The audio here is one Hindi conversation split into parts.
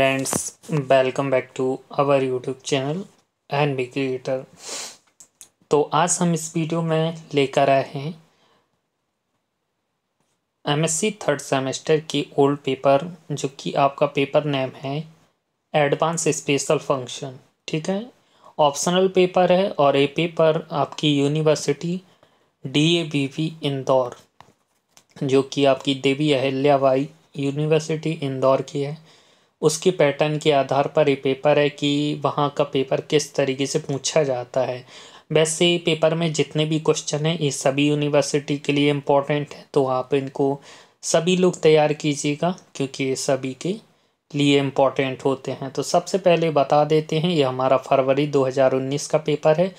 friends welcome back to our YouTube channel and B creator तो आज हम इस वीडियो में लेकर आए हैं एमएससी थर्ड सेमेस्टर की ओल्ड पेपर जो कि आपका पेपर नेम है एडवांस स्पेशल फंक्शन ठीक है ऑप्शनल पेपर है और ये पेपर आपकी university D A B V Indore जो कि आपकी देवी बाई यूनिवर्सिटी इंदौर की है उसकी पैटर्न के आधार पर ये पेपर है कि वहाँ का पेपर किस तरीके से पूछा जाता है वैसे पेपर में जितने भी क्वेश्चन हैं ये सभी यूनिवर्सिटी के लिए इम्पोर्टेंट है तो आप इनको सभी लोग तैयार कीजिएगा क्योंकि ये सभी के लिए इम्पोर्टेंट होते हैं तो सबसे पहले बता देते हैं ये हमारा फरवरी 2019 का पेपर है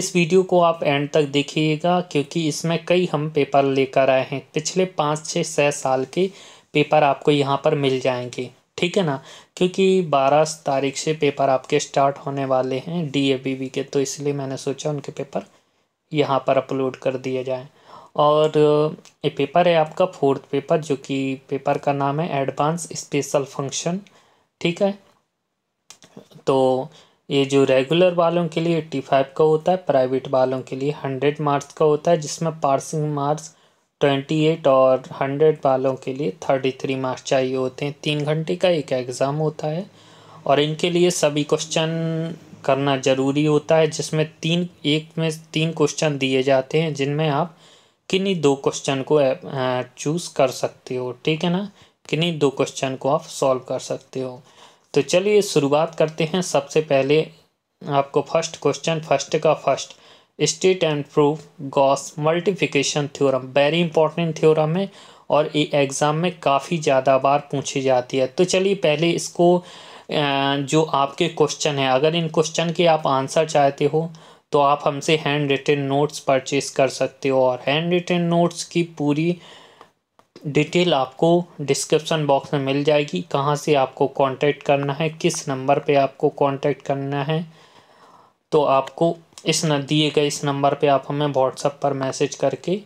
इस वीडियो को आप एंड तक देखिएगा क्योंकि इसमें कई हम पेपर लेकर आए हैं पिछले पाँच छः छः साल के पेपर आपको यहाँ पर मिल जाएंगे ठीक है ना क्योंकि बारह तारीख से पेपर आपके स्टार्ट होने वाले हैं डी ए बी वी के तो इसलिए मैंने सोचा उनके पेपर यहाँ पर अपलोड कर दिए जाएँ और ये पेपर है आपका फोर्थ पेपर जो कि पेपर का नाम है एडवांस स्पेशल फंक्शन ठीक है तो ये जो रेगुलर वालों के लिए एट्टी फाइव का होता है प्राइवेट वालों के लिए हंड्रेड मार्क्स का होता है जिसमें पासिंग मार्क्स ट्वेंटी एट और हंड्रेड वालों के लिए थर्टी थ्री मार्क्स चाहिए होते हैं तीन घंटे का एक एग्ज़ाम होता है और इनके लिए सभी क्वेश्चन करना ज़रूरी होता है जिसमें तीन एक में तीन क्वेश्चन दिए जाते हैं जिनमें आप किन्हीं दो क्वेश्चन को चूज़ कर सकते हो ठीक है ना किन्हीं दो क्वेश्चन को आप सॉल्व कर सकते हो तो चलिए शुरुआत करते हैं सबसे पहले आपको फर्स्ट क्वेश्चन फर्स्ट का first state and proof Gauss multiplication theorem very important theorem है और ये एग्ज़ाम में काफ़ी ज़्यादा बार पूछी जाती है तो चलिए पहले इसको जो आपके क्वेश्चन हैं अगर इन क्वेश्चन के आप आंसर चाहते हो तो आप हमसे हैंड रिटेन नोट्स परचेज कर सकते हो और हैंड रिटेन नोट्स की पूरी डिटेल आपको डिस्क्रिप्शन बॉक्स में मिल जाएगी कहाँ से आपको कांटेक्ट करना है किस नंबर पे आपको कांटेक्ट करना है तो आपको इस न दिए गए इस नंबर पे आप हमें व्हाट्सअप पर मैसेज करके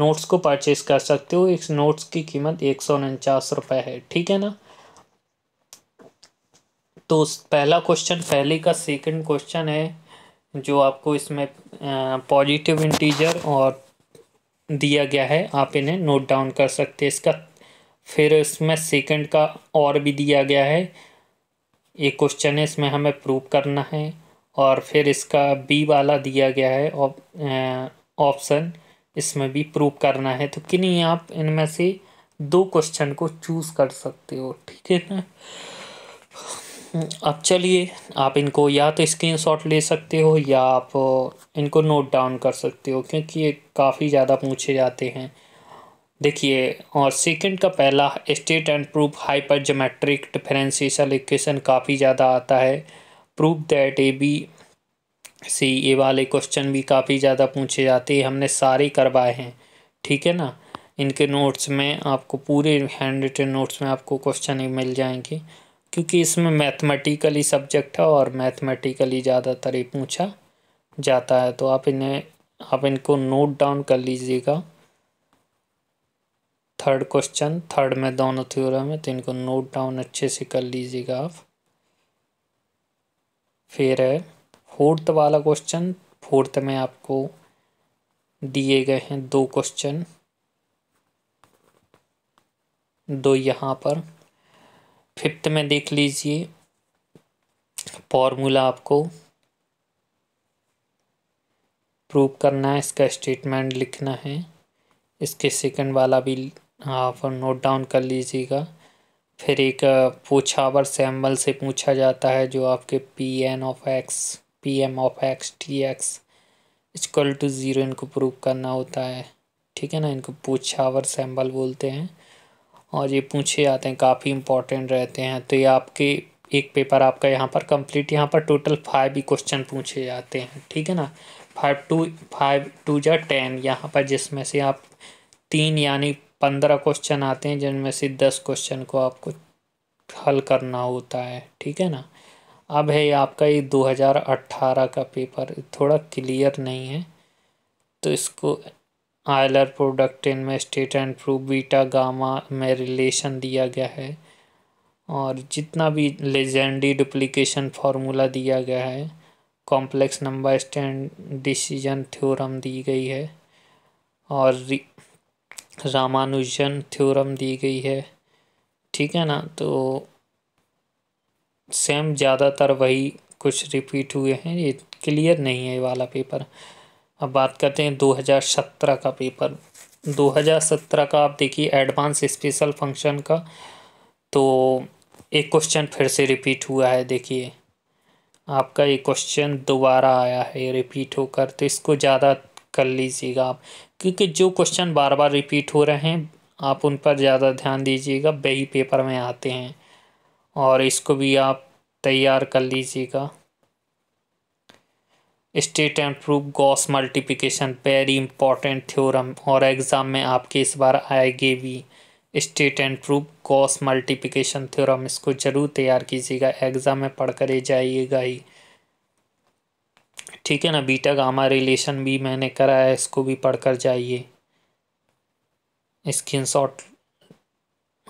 नोट्स को परचेज कर सकते हो इस नोट्स की कीमत एक सौ उनचास रुपये है ठीक है ना तो पहला क्वेश्चन पहले का सेकंड क्वेश्चन है जो आपको इसमें पॉजिटिव इंटीजर और दिया गया है आप इन्हें नोट डाउन कर सकते हैं इसका फिर इसमें सेकंड का और भी दिया गया है एक क्वेश्चन है इसमें हमें प्रूव करना है और फिर इसका बी वाला दिया गया है ऑप्शन इसमें भी प्रूव करना है तो किन्हीं आप इनमें से दो क्वेश्चन को चूज़ कर सकते हो ठीक है ना अब चलिए आप इनको या तो स्क्रीनशॉट ले सकते हो या आप इनको नोट डाउन कर सकते हो क्योंकि ये काफ़ी ज़्यादा पूछे जाते हैं देखिए और सेकंड का पहला state and proof hypergeometric differential equation काफ़ी ज़्यादा आता है prove that A B C A वाले क्वेश्चन भी काफ़ी ज़्यादा पूछे जाते हैं हमने सारे करवाए हैं ठीक है ना इनके नोट्स में आपको पूरे हैंड रिटन नोट्स में आपको क्वेश्चन मिल जाएंगे क्योंकि इसमें मैथमेटिकली सब्जेक्ट है और मैथमेटिकली ज़्यादातर ये पूछा जाता है तो आप इन्हें आप इनको नोट डाउन कर लीजिएगा थर्ड क्वेश्चन थर्ड में दोनों थ्योरम है तो इनको नोट डाउन अच्छे से कर लीजिएगा आप फिर फोर्थ वाला क्वेश्चन फोर्थ में आपको दिए गए हैं दो क्वेश्चन दो यहाँ पर फिफ्थ में देख लीजिए फॉर्मूला आपको प्रूव करना है इसका स्टेटमेंट लिखना है इसके सेकंड वाला भी आप नोट डाउन कर लीजिएगा फिर एक पूछावर सैम्बल से पूछा जाता है जो आपके P N of x P M of x T x equal to zero इनको प्रूव करना होता है ठीक है ना इनको पूछावर सैम्बल बोलते हैं और ये पूछे जाते हैं काफ़ी इंपॉर्टेंट रहते हैं तो ये आपके एक पेपर आपका यहाँ पर कंप्लीट यहाँ पर टोटल फाइव ही क्वेश्चन पूछे जाते हैं ठीक है ना फाइव टू फाइव टू या टेन यहाँ पर जिसमें से आप तीन यानी पंद्रह क्वेश्चन आते हैं जिनमें से दस क्वेश्चन को आपको हल करना होता है ठीक है ना अब है आपका ये दो हज़ार अट्ठारह का पेपर थोड़ा क्लियर नहीं है तो इसको आयलर प्रोडक्ट इन में state and proof beta gamma में रिलेशन दिया गया है और जितना भी लेजेंडी डुप्लीकेशन फार्मूला दिया गया है complex number stand decision theorem दी गई है और रामानुजन थ्योरम दी गई है ठीक है ना तो सेम ज़्यादातर वही कुछ रिपीट हुए हैं ये क्लियर नहीं है ये वाला पेपर अब बात करते हैं 2017 का पेपर 2017 का आप देखिए एडवांस स्पेशल फंक्शन का तो एक क्वेश्चन फिर से रिपीट हुआ है देखिए आपका ये क्वेश्चन दोबारा आया है रिपीट होकर तो इसको ज़्यादा कर लीजिएगा आप क्योंकि जो क्वेश्चन बार बार रिपीट हो रहे हैं आप उन पर ज़्यादा ध्यान दीजिएगा वही पेपर में आते हैं और इसको भी आप तैयार कर लीजिएगा state and proof Gauss multiplication very important theorem और एग्ज़ाम में आपके इस बार आएगी भी state and proof Gauss multiplication theorem इसको ज़रूर तैयार कीजिएगा एग्ज़ाम में पढ़ कर जाइएगा ही ठीक है ना बीटा गामा रिलेशन भी मैंने करा है इसको भी पढ़ कर जाइए स्क्रीन शॉट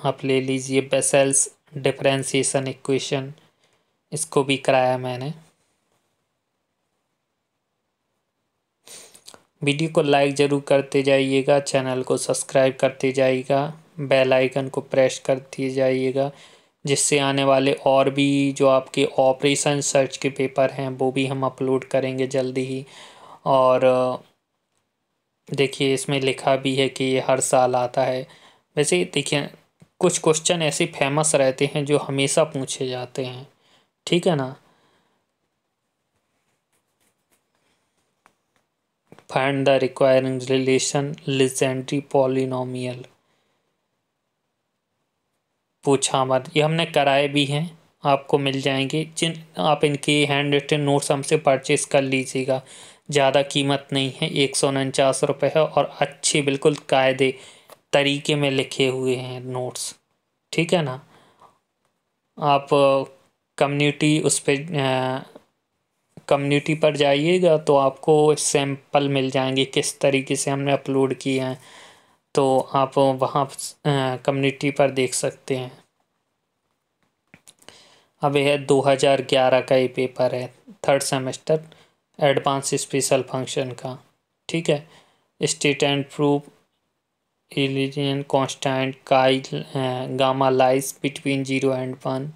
आप ले लीजिए बेसेल्स डिफ्रेंसीसन इक्वेशन इसको भी कराया मैंने वीडियो को लाइक ज़रूर करते जाइएगा चैनल को सब्सक्राइब करते जाइएगा बेल आइकन को प्रेस करते जाइएगा जिससे आने वाले और भी जो आपके ऑपरेशन सर्च के पेपर हैं वो भी हम अपलोड करेंगे जल्दी ही और देखिए इसमें लिखा भी है कि ये हर साल आता है वैसे देखिए कुछ क्वेश्चन ऐसे फेमस रहते हैं जो हमेशा पूछे जाते हैं ठीक है ना find the recurring relation Legendre polynomial पूछा मत ये हमने कराए भी हैं आपको मिल जाएंगे जिन आप इनके हैंड रिटन नोट्स हमसे परचेज़ कर लीजिएगा ज़्यादा कीमत नहीं है एक सौ उनचास रुपये है और अच्छे बिल्कुल कायदे तरीके में लिखे हुए हैं नोट्स ठीक है ना आप कम्युनिटी उस पर कम्युनिटी पर जाइएगा तो आपको सैंपल मिल जाएंगे किस तरीके से हमने अपलोड किए हैं तो आप वहाँ कम्युनिटी पर देख सकते हैं अब यह 2011 का ये पेपर है third semester advance special function का ठीक है स्टेट एंड प्रूफ एलिजियन कॉन्स्टेंट काइल gamma lies between zero and one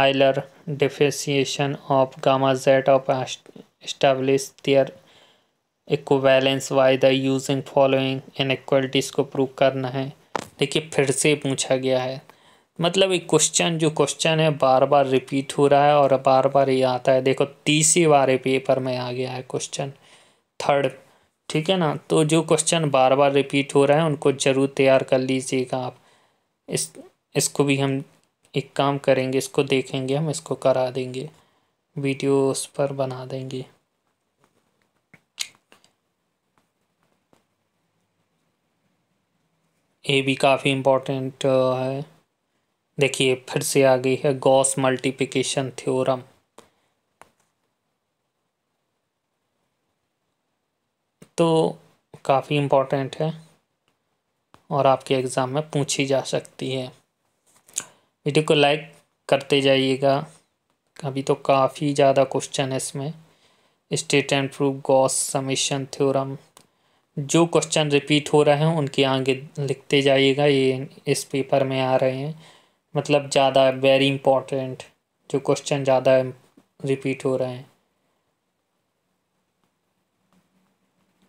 Euler differentiation of gamma z of establish their equivalence by the using following inequalities को प्रूव करना है देखिए फिर से पूछा गया है मतलब एक क्वेश्चन जो क्वेश्चन है बार बार रिपीट हो रहा है और बार बार ये आता है देखो तीसरी बार पेपर में आ गया है क्वेश्चन थर्ड ठीक है ना तो जो क्वेश्चन बार बार रिपीट हो रहा है उनको ज़रूर तैयार कर लीजिएगा आप इस इसको भी हम एक काम करेंगे इसको देखेंगे हम इसको करा देंगे वीडियो उस पर बना देंगे ये भी काफ़ी इम्पोर्टेंट uh, है देखिए फिर से आ गई है गॉस मल्टीप्लिकेशन थ्योरम तो काफ़ी इम्पोर्टेंट है और आपके एग्ज़ाम में पूछी जा सकती है वीडियो को लाइक करते जाइएगा अभी तो काफ़ी ज़्यादा क्वेश्चन है इसमें state and proof Gauss summation theorem जो क्वेश्चन रिपीट हो रहे हैं उनके आगे लिखते जाइएगा ये इस पेपर में आ रहे हैं मतलब ज़्यादा वेरी इम्पोर्टेंट जो क्वेश्चन ज़्यादा रिपीट हो रहे हैं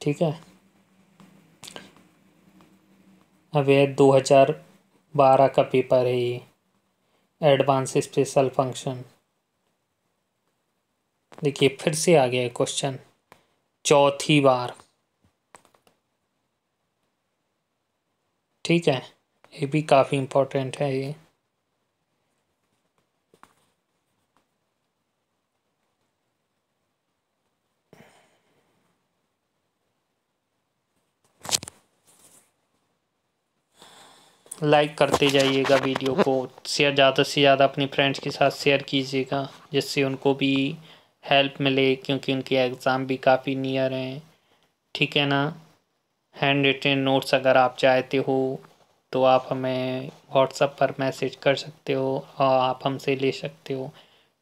ठीक है अब यह दो हज़ार बारह का पेपर है ये एडवांस स्पेशल फंक्शन देखिए फिर से आ गया क्वेश्चन चौथी बार ठीक है ये भी काफ़ी इम्पोर्टेंट है ये लाइक करते जाइएगा वीडियो को शेयर ज़्यादा से ज़्यादा अपने फ्रेंड्स के साथ शेयर कीजिएगा जिससे उनको भी हेल्प मिले क्योंकि उनके एग्ज़ाम भी काफ़ी नियर हैं ठीक है ना हैंड रिटेन नोट्स अगर आप चाहते हो तो आप हमें व्हाट्सअप पर मैसेज कर सकते हो और आप हमसे ले सकते हो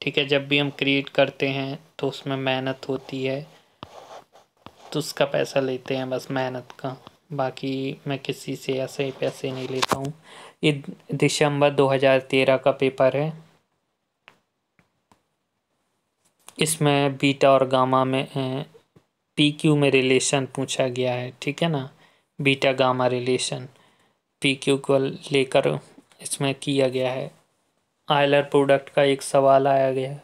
ठीक है जब भी हम क्रिएट करते हैं तो उसमें मेहनत होती है तो उसका पैसा लेते हैं बस मेहनत का बाकी मैं किसी से ऐसे ही पैसे नहीं लेता हूँ ये दिसंबर 2013 का पेपर है इसमें बीटा और गामा में पी क्यू में रिलेशन पूछा गया है ठीक है ना beta gamma relation P Q को लेकर इसमें किया गया है आयलर प्रोडक्ट का एक सवाल आया गया है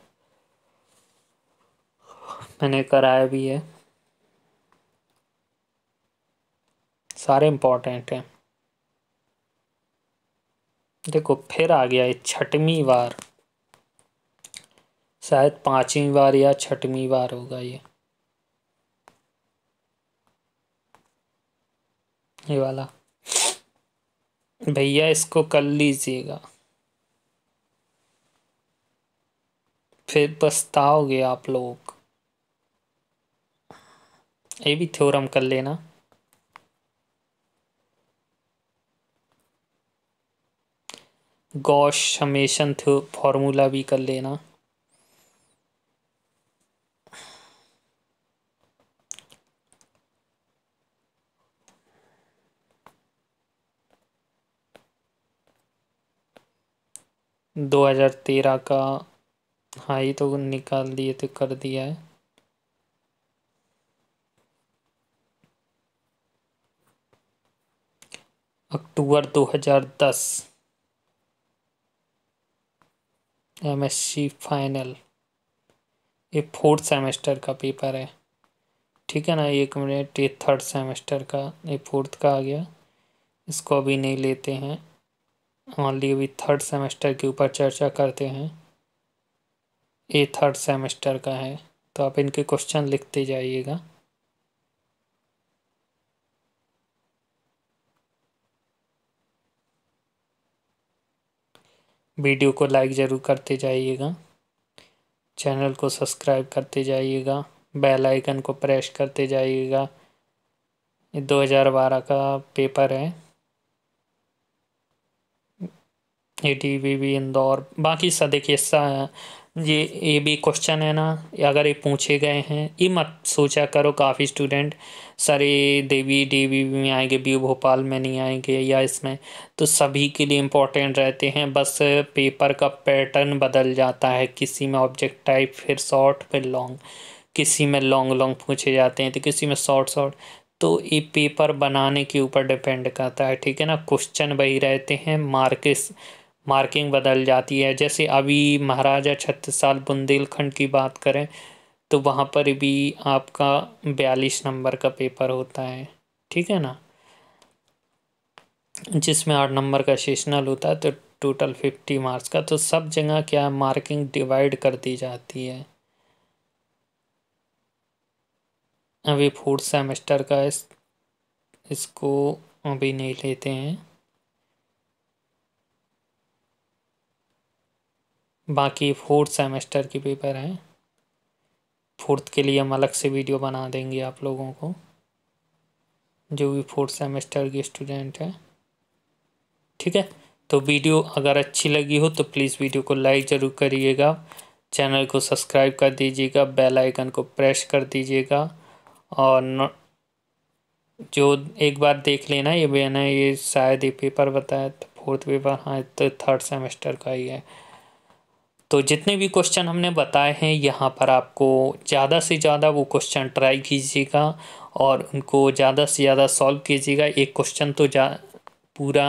मैंने कराया भी है सारे इम्पोर्टेंट हैं देखो फिर आ गया है छठवीं बार शायद पाँचवीं बार या छठवीं बार होगा ये ये वाला भैया इसको कर लीजिएगा फिर पछताओगे आप लोग ये भी थ्योरम कर लेना हमेशन थ्यो फॉर्मूला भी कर लेना 2013 का हाई तो निकाल दिए तो कर दिया है अक्टूबर 2010 एमएससी फाइनल ये फोर्थ सेमेस्टर का पेपर है ठीक है ना एक मिनट ये थर्ड सेमेस्टर का ये फोर्थ का आ गया इसको अभी नहीं लेते हैं ऑनली अभी थर्ड सेमेस्टर के ऊपर चर्चा करते हैं ये थर्ड सेमेस्टर का है तो आप इनके क्वेश्चन लिखते जाइएगा वीडियो को लाइक ज़रूर करते जाइएगा चैनल को सब्सक्राइब करते जाइएगा बेल आइकन को प्रेस करते जाइएगा ये 2012 का पेपर है A T V V Indore बाकी सब देखिए ये ये भी क्वेश्चन है ना अगर ये पूछे गए हैं ये मत सोचा करो काफ़ी स्टूडेंट सर ये देवी वी में आएंगे बी भोपाल में नहीं आएंगे या इसमें तो सभी के लिए इम्पोर्टेंट रहते हैं बस पेपर का पैटर्न बदल जाता है किसी में ऑब्जेक्ट टाइप फिर शॉर्ट फिर लॉन्ग किसी में लॉन्ग लॉन्ग पूछे जाते हैं तो किसी में शॉर्ट शॉर्ट तो ये पेपर बनाने के ऊपर डिपेंड करता है ठीक है ना क्वेश्चन वही रहते हैं मार्क्स मार्किंग बदल जाती है जैसे अभी महाराजा छत्तीस साल बुंदेलखंड की बात करें तो वहाँ पर भी आपका बयालीस नंबर का पेपर होता है ठीक है ना जिसमें आठ नंबर का सेशनल होता है तो टोटल फिफ्टी मार्क्स का तो सब जगह क्या मार्किंग डिवाइड कर दी जाती है अभी फोर्थ सेमेस्टर का इस इसको अभी नहीं लेते हैं बाकी फोर्थ सेमेस्टर की पेपर हैं फोर्थ के लिए हम अलग से वीडियो बना देंगे आप लोगों को जो भी फोर्थ सेमेस्टर के स्टूडेंट हैं ठीक है तो वीडियो अगर अच्छी लगी हो तो प्लीज़ वीडियो को लाइक ज़रूर करिएगा चैनल को सब्सक्राइब कर दीजिएगा बेल आइकन को प्रेस कर दीजिएगा और न, जो एक बार देख लेना ये मैंने ये शायद ये पेपर बताया हाँ, तो फोर्थ पेपर हाँ तो थर्ड सेमेस्टर का ही है तो जितने भी क्वेश्चन हमने बताए हैं यहाँ पर आपको ज़्यादा से ज़्यादा वो क्वेश्चन ट्राई कीजिएगा और उनको ज़्यादा से ज़्यादा सॉल्व कीजिएगा एक क्वेश्चन तो जा पूरा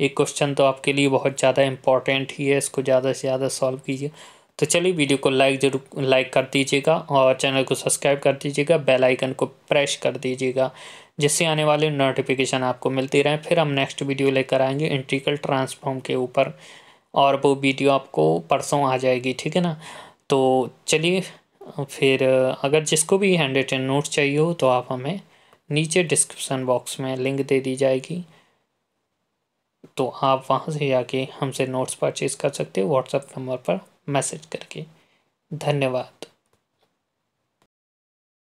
एक क्वेश्चन तो आपके लिए बहुत ज़्यादा इम्पॉर्टेंट ही है इसको ज़्यादा से ज़्यादा सॉल्व कीजिए तो चलिए वीडियो को लाइक जरूर लाइक कर दीजिएगा और चैनल को सब्सक्राइब कर दीजिएगा बेल आइकन को प्रेस कर दीजिएगा जिससे आने वाले नोटिफिकेशन आपको मिलती रहे फिर हम नेक्स्ट वीडियो लेकर आएंगे इंट्रिकल ट्रांसफॉर्म के ऊपर और वो वीडियो आपको परसों आ जाएगी ठीक है ना तो चलिए फिर अगर जिसको भी हैंड रिटन नोट्स चाहिए हो तो आप हमें नीचे डिस्क्रिप्सन बॉक्स में लिंक दे दी जाएगी तो आप वहाँ से जाके हमसे नोट्स परचेज़ कर सकते हो व्हाट्सएप नंबर पर मैसेज करके धन्यवाद